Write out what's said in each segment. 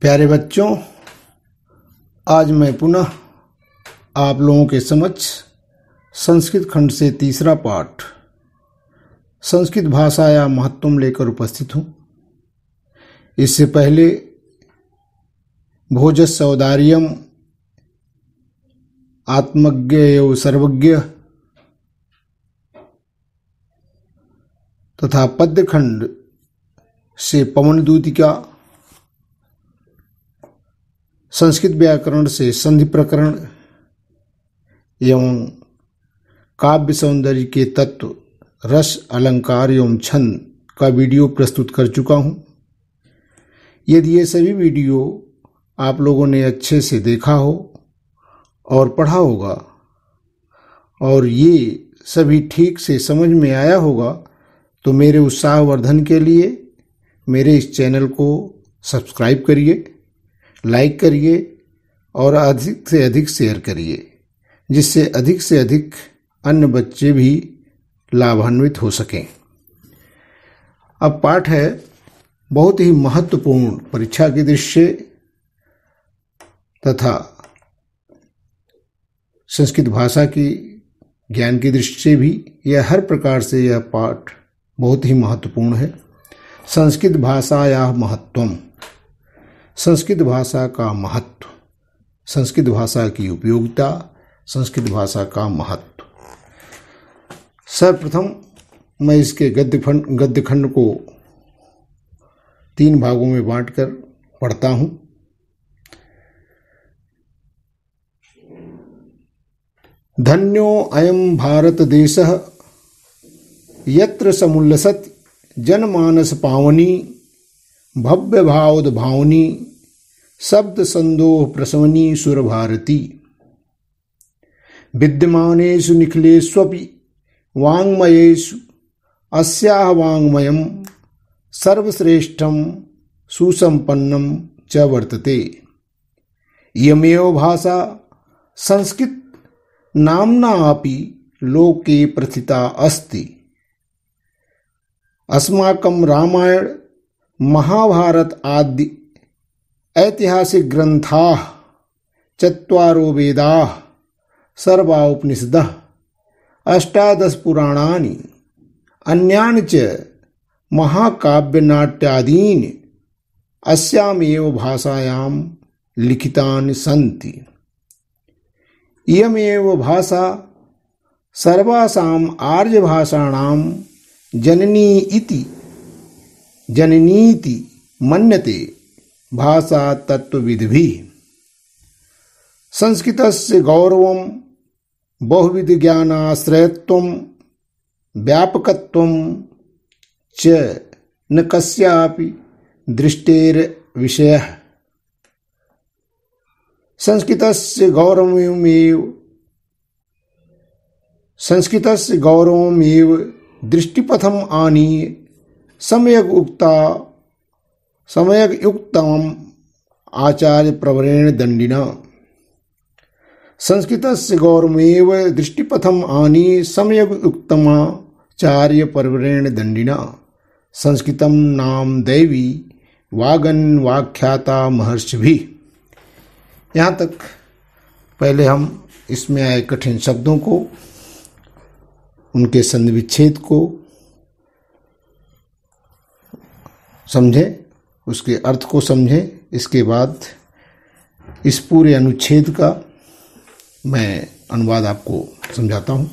प्यारे बच्चों आज मैं पुनः आप लोगों के समक्ष संस्कृत खंड से तीसरा पाठ संस्कृत भाषा या महत्व लेकर उपस्थित हूँ इससे पहले भोज सौदार्यम आत्मज्ञ एवं सर्वज्ञ तथा पद्यखंड से पवन दूतिका संस्कृत व्याकरण से संधि प्रकरण एवं काव्य सौंदर्य के तत्व रस अलंकार एवं छंद का वीडियो प्रस्तुत कर चुका हूँ यदि ये सभी वीडियो आप लोगों ने अच्छे से देखा हो और पढ़ा होगा और ये सभी ठीक से समझ में आया होगा तो मेरे उत्साहवर्धन के लिए मेरे इस चैनल को सब्सक्राइब करिए लाइक करिए और अधिक से अधिक शेयर करिए जिससे अधिक से अधिक अन्य बच्चे भी लाभान्वित हो सकें अब पाठ है बहुत ही महत्वपूर्ण परीक्षा की दृष्टि तथा संस्कृत भाषा की ज्ञान की दृष्टि से भी यह हर प्रकार से यह पाठ बहुत ही महत्वपूर्ण है संस्कृत भाषाया महत्वम संस्कृत भाषा का महत्व संस्कृत भाषा की उपयोगिता संस्कृत भाषा का महत्व सर्वप्रथम मैं इसके गद्य खंड गद्य खंड को तीन भागों में बांटकर पढ़ता हूँ धन्यो अयम भारत देश यत्र समुल्लसत जनमानस पावनी भव्य भावनी शब्द संदोह प्रसवनी सुर भारती विद्यमानेषु निखिलेष्वपि वाङ्मयेषु अस्याः वाङ्मयं सर्वश्रेष्ठं सुसंपन्नं च वर्तते इयमेव भाषा संस्कृत अपि लोके प्रथिता अस्ति अस्माकं रामायण महाभारत आदि ऐतिहासिक ग्रंथा चारो वेदा सर्वा उपनिषद अष्टादश पुराणानि अन्यान च महाकाव्यनाट्यादीनि अस्यामेव भाषायां लिखितानि सन्ति इयमेव भाषा सर्वासाम् आर्यभाषाणां जननी इति जननीति मन्यते भाषा तत्वविधि संस्कृत से गौरव बहुविध ज्ञानाश्रयत्व व्यापक च न कस्यापि दृष्टेर विषय संस्कृत से गौरवमेव संस्कृत से गौरवमेव दृष्टिपथम आनीय सम्यक उक्ता सम्यक युक्तम आचार्य प्रवरेण दंडिना संस्कृत से गौरमेव दृष्टिपथम आनी समयुक्तमाचार्य प्रवरेण दंडिना संस्कृत नाम दैवी वागन वाख्याता महर्षि भी यहाँ तक पहले हम इसमें आए कठिन शब्दों को उनके विच्छेद को समझें उसके अर्थ को समझें इसके बाद इस पूरे अनुच्छेद का मैं अनुवाद आपको समझाता हूँ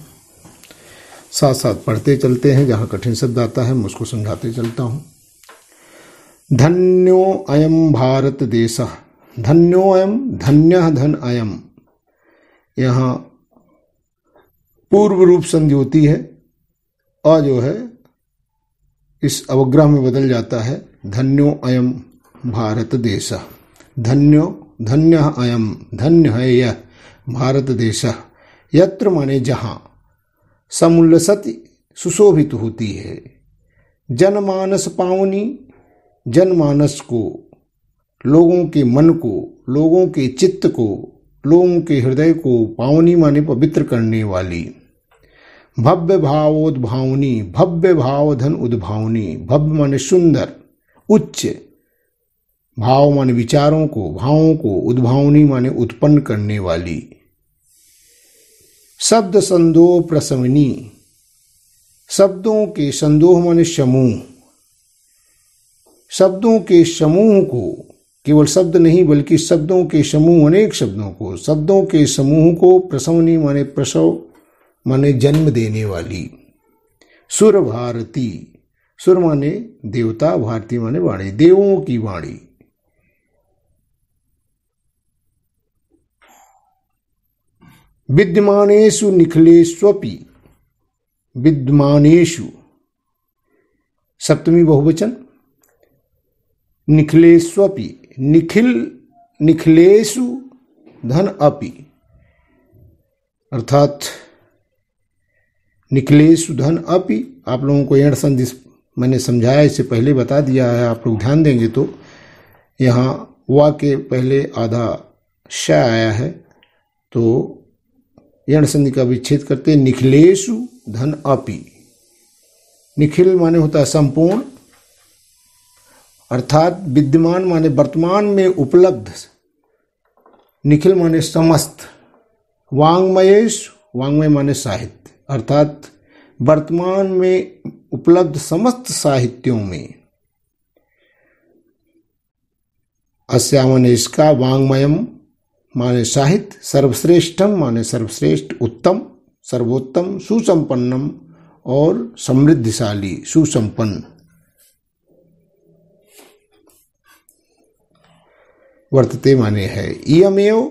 साथ साथ पढ़ते चलते हैं जहाँ कठिन शब्द आता है मैं उसको समझाते चलता हूँ धन्यो अयम भारत देश धन्यो अयम धन्य धन अयम यहाँ पूर्व रूप संधि होती है और जो है इस अवग्रह में बदल जाता है धन्यो अयम भारत देश धन्यो धन्य अयम धन्य है यह भारत देश यत्र माने जहाँ समुल्लसति सुशोभित होती है जनमानस पावनी जनमानस को लोगों के मन को लोगों के चित्त को लोगों के हृदय को पावनी माने पवित्र करने वाली भव्य भावोद्भावनी भव्य भाव धन उद्भावनी भव्य मन सुंदर उच्च भाव मन विचारों को भावों को उद्भावनी माने उत्पन्न करने वाली शब्द संदोह प्रसवनी शब्दों के संदोह माने समूह शब्दों के समूह को केवल शब्द नहीं बल्कि शब्दों के समूह अनेक शब्दों को शब्दों के समूह को प्रसवनी माने प्रसव माने जन्म देने वाली सुर भारती सुर माने देवता भारती माने वाणी देवों की वाणी विद्यमानेशु स्वपी विद्यमानेशु सप्तमी बहुवचन स्वपी निखिल निखलेशु धन अपि अर्थात निकले सुधन अपि आप लोगों को एण संधि मैंने समझाया इससे पहले बता दिया है आप लोग ध्यान देंगे तो यहाँ वा के पहले आधा श आया है तो यण संधि का विच्छेद करते निखिलेशु धन अपि निखिल माने होता है संपूर्ण अर्थात विद्यमान माने वर्तमान में उपलब्ध निखिल माने समस्त वांग्मयेश वांग्मय माने साहित्य अर्थात वर्तमान में उपलब्ध समस्त साहित्यों में इसका वांग्मयम माने साहित्य सर्वश्रेष्ठम माने सर्वश्रेष्ठ उत्तम सर्वोत्तम सुसंपन्नम और समृद्धिशाली सुसंपन्न वर्तते माने है इयमेव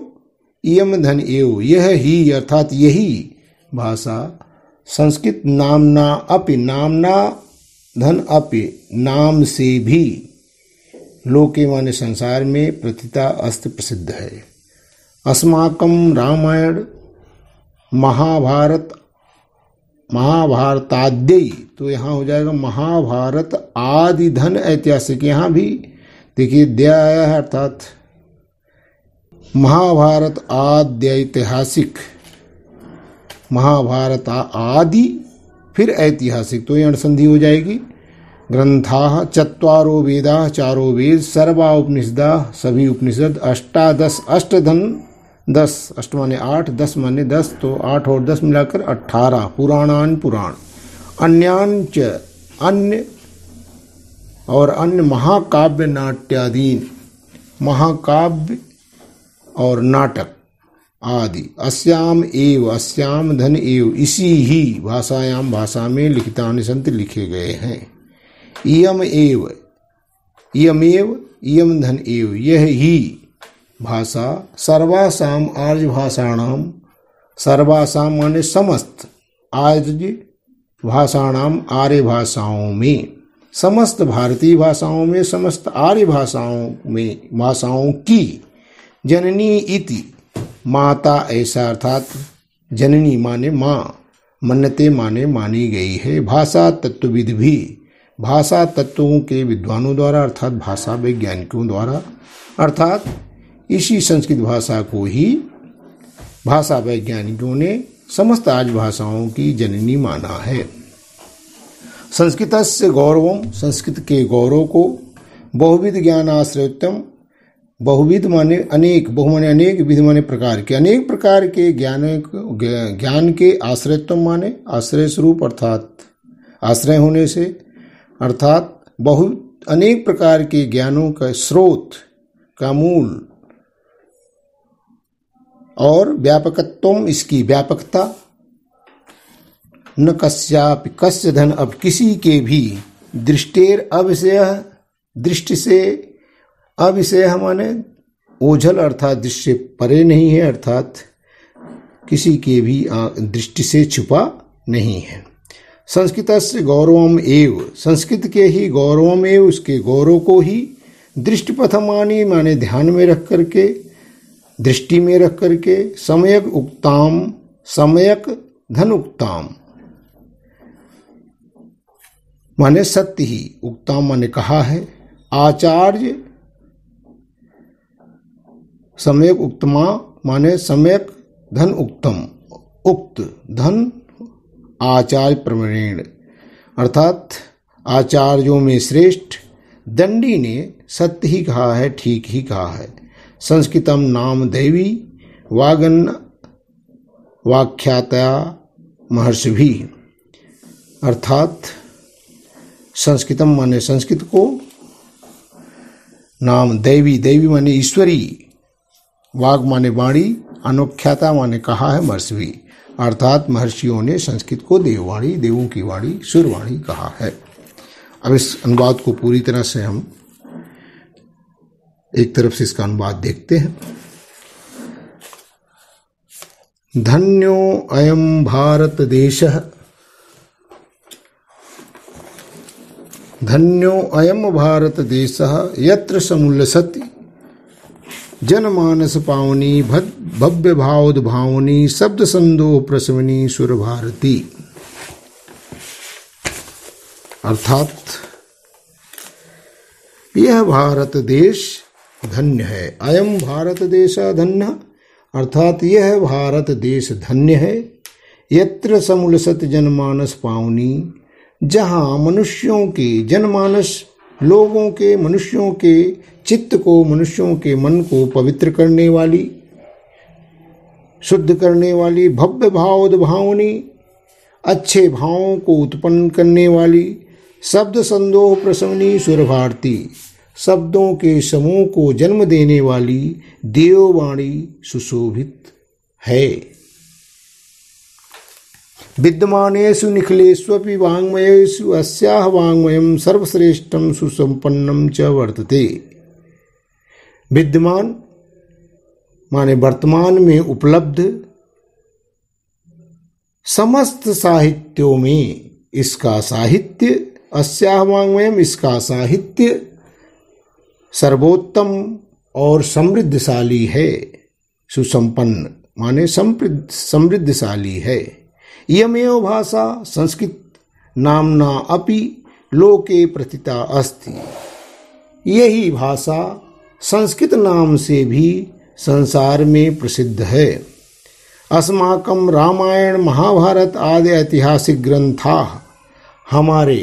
इयम धन एव यह ही अर्थात यही भाषा संस्कृत नामना अपि नामना धन अपि नाम से भी लोके माने संसार में प्रतिता अस्त प्रसिद्ध है अस्माक रामायण महाभारत महाभारताद्यय तो यहाँ हो जाएगा महाभारत आदि धन ऐतिहासिक यहाँ भी देखिए दया आया है अर्थात महाभारत आद्य ऐतिहासिक महाभारत आदि फिर ऐतिहासिक तो ये अणसंधि हो जाएगी ग्रंथा चारो वेदा चारो वेद सर्वा उपनिषदा सभी उपनिषद अष्टादश अष्टधन दस अष्ट माने आठ दस माने दस तो आठ और दस मिलाकर अठारह पुराणान पुराण अन्यान च अन्य और अन्य महाकाव्य नाट्यादीन महाकाव्य और नाटक आदि अस्याम एव अस्याम धन एव इसी ही भाषायाम भाषा में लिखिता संत लिखे गए हैं इयम एव इयमेव इयम धन एव यह ही भाषा सर्वासाम आर्य भाषाणाम सर्वासाम मान्य समस्त आर्य भाषाणाम आर्य भाषाओं में समस्त भारतीय भाषाओं में समस्त आर्य भाषाओं में भाषाओं की जननी इति माता ऐसा अर्थात जननी माने माँ मन्नते माने मानी गई है भाषा तत्वविद भी भाषा तत्वों के विद्वानों द्वारा अर्थात भाषा वैज्ञानिकों द्वारा अर्थात इसी संस्कृत भाषा को ही भाषा वैज्ञानिकों ने समस्त आज भाषाओं की जननी माना है संस्कृत से गौरव संस्कृत के गौरव को बहुविध ज्ञान आश्रयोत्तम बहुविध माने अनेक बहु माने अनेक विध माने प्रकार के अनेक प्रकार के ज्ञान ज्ञान के आश्रयत्व माने आश्रय स्वरूप अर्थात आश्रय होने से अर्थात बहु अनेक प्रकार के ज्ञानों का स्रोत का मूल और व्यापकत्व इसकी व्यापकता न कश्याप कश्य धन अब किसी के भी दृष्टेर अवश्य दृष्टि से अब इसे हमारे ओझल अर्थात दृश्य परे नहीं है अर्थात किसी के भी दृष्टि से छुपा नहीं है संस्कृत से गौरवम एव संस्कृत के ही गौरवम एव उसके गौरव को ही दृष्टिपथमानी माने ध्यान में रख करके दृष्टि में रख करके समयक उक्ताम समयक धन उक्ताम माने सत्य ही उक्ताम माने कहा है आचार्य सम्यक उक्तमा माने सम्यक धन उक्तम उक्त धन आचार्य प्रमरेण अर्थात आचार्यों में श्रेष्ठ दंडी ने सत्य ही कहा है ठीक ही कहा है संस्कृतम नाम देवी वागन वाख्याता महर्षि भी अर्थात संस्कृतम माने संस्कृत को नाम देवी देवी माने ईश्वरी वाग माने वाणी अनुख्याता माने कहा है मर्सवी अर्थात महर्षियों ने संस्कृत को देववाणी देवों की वाणी सुरवाणी कहा है अब इस अनुवाद को पूरी तरह से हम एक तरफ से इसका अनुवाद देखते हैं धन्यो अयम भारत देश धन्यो अयम भारत देश यत्र समुल्लसति जनमानस पावनी भव्य भावनी शब्द संदोह प्रसवनी सुर भारती अर्थात यह भारत देश धन्य है अयम भारत देश धन्य अर्थात यह भारत देश धन्य है यत्र समूलसत जनमानस पावनी जहाँ मनुष्यों के जनमानस लोगों के मनुष्यों के चित्त को मनुष्यों के मन को पवित्र करने वाली शुद्ध करने वाली भव्य भावोद्भावनी अच्छे भावों को उत्पन्न करने वाली शब्द संदोह प्रसवनी सुर भारती शब्दों के समूह को जन्म देने वाली देववाणी सुशोभित है विद्यमानेषु निखिलेष्वी वाङ्मयेषु अस्याः वाङ्मयं सर्वश्रेष्ठं सुसम्पन्नं च वर्तते विद्यमान माने वर्तमान में उपलब्ध समस्त साहित्यों में इसका साहित्य अस्यावांगमयम इसका साहित्य सर्वोत्तम और समृद्धशाली है सुसंपन्न माने समृद्ध समृद्धशाली है यमेव भाषा संस्कृत नामना अपि लोके प्रतिता अस्ति यही भाषा संस्कृत नाम से भी संसार में प्रसिद्ध है अस्माकम रामायण महाभारत आदि ऐतिहासिक ग्रंथा हमारे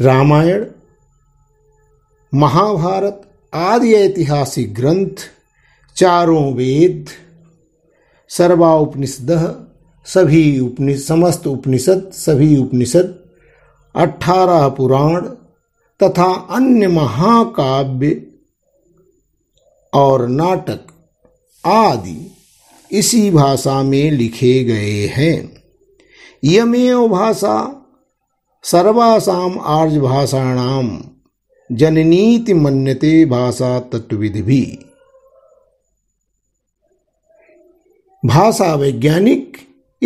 रामायण महाभारत आदि ऐतिहासिक ग्रंथ चारों वेद सर्वा उपनिषद सभी उपनिषद समस्त उपनिषद सभी उपनिषद अठारह पुराण तथा अन्य महाकाव्य और नाटक आदि इसी भाषा में लिखे गए हैं यमेव भाषा सर्वासाम आर्ज भाषाणाम जननीति मन्यते भाषा तत्विद भी भाषा वैज्ञानिक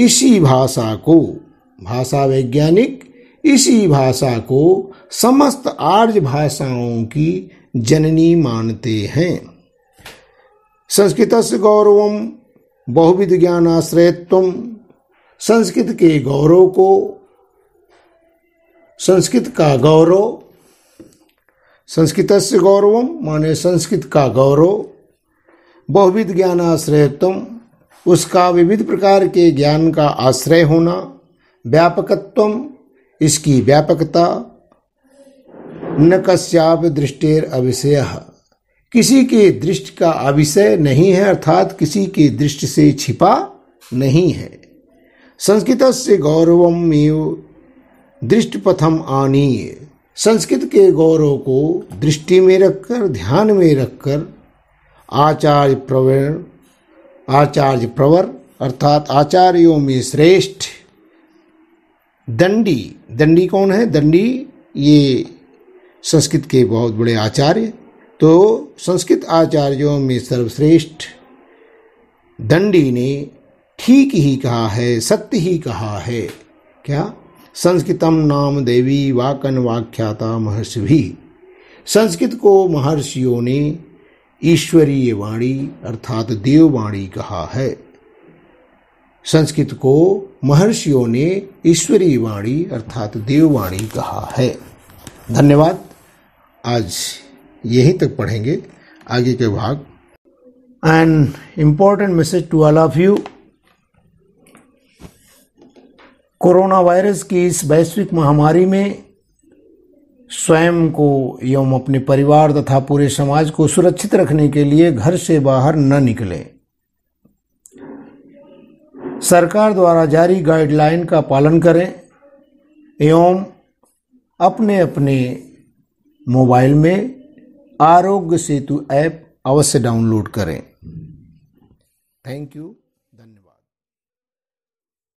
इसी भाषा को भाषा वैज्ञानिक इसी भाषा को समस्त आर्य भाषाओं की जननी मानते हैं संस्कृत से गौरव बहुविध ज्ञान आश्रयत्व संस्कृत के गौरव को संस्कृत का गौरव संस्कृत से गौरव माने संस्कृत का गौरव बहुविध ज्ञान आश्रयत्व उसका विविध प्रकार के ज्ञान का आश्रय होना व्यापकत्व इसकी व्यापकता न कश्याप दृष्टेर अविषय किसी के दृष्टि का अविषय नहीं है अर्थात किसी के दृष्टि से छिपा नहीं है संस्कृत से गौरव दृष्टिपथम आनीय संस्कृत के गौरव को दृष्टि में रखकर ध्यान में रखकर आचार्य प्रवर आचार्य प्रवर अर्थात आचार्यों में श्रेष्ठ दंडी दंडी कौन है दंडी ये संस्कृत के बहुत बड़े आचार्य तो संस्कृत आचार्यों में सर्वश्रेष्ठ दंडी ने ठीक ही कहा है सत्य ही कहा है क्या संस्कृतम नाम देवी वाकन वाख्याता महर्षि भी संस्कृत को महर्षियों ने ईश्वरीय वाणी अर्थात देववाणी कहा है संस्कृत को महर्षियों ने ईश्वरी वाणी अर्थात देववाणी कहा है धन्यवाद आज यहीं तक पढ़ेंगे आगे के भाग and important message to all of you corona virus की इस वैश्विक महामारी में स्वयं को एवं अपने परिवार तथा पूरे समाज को सुरक्षित रखने के लिए घर से बाहर न निकलें सरकार द्वारा जारी गाइडलाइन का पालन करें एवं अपने अपने मोबाइल में आरोग्य सेतु ऐप अवश्य डाउनलोड करें थैंक यू